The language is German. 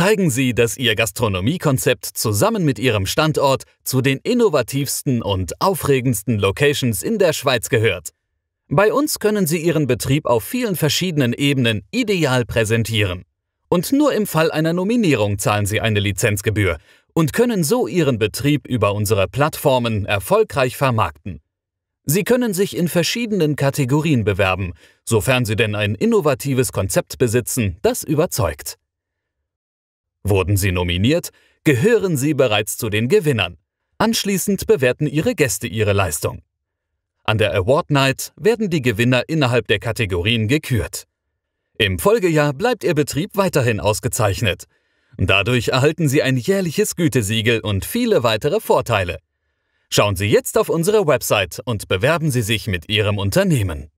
zeigen Sie, dass Ihr Gastronomiekonzept zusammen mit Ihrem Standort zu den innovativsten und aufregendsten Locations in der Schweiz gehört. Bei uns können Sie Ihren Betrieb auf vielen verschiedenen Ebenen ideal präsentieren. Und nur im Fall einer Nominierung zahlen Sie eine Lizenzgebühr und können so Ihren Betrieb über unsere Plattformen erfolgreich vermarkten. Sie können sich in verschiedenen Kategorien bewerben, sofern Sie denn ein innovatives Konzept besitzen, das überzeugt. Wurden Sie nominiert, gehören Sie bereits zu den Gewinnern. Anschließend bewerten Ihre Gäste Ihre Leistung. An der Award Night werden die Gewinner innerhalb der Kategorien gekürt. Im Folgejahr bleibt Ihr Betrieb weiterhin ausgezeichnet. Dadurch erhalten Sie ein jährliches Gütesiegel und viele weitere Vorteile. Schauen Sie jetzt auf unsere Website und bewerben Sie sich mit Ihrem Unternehmen.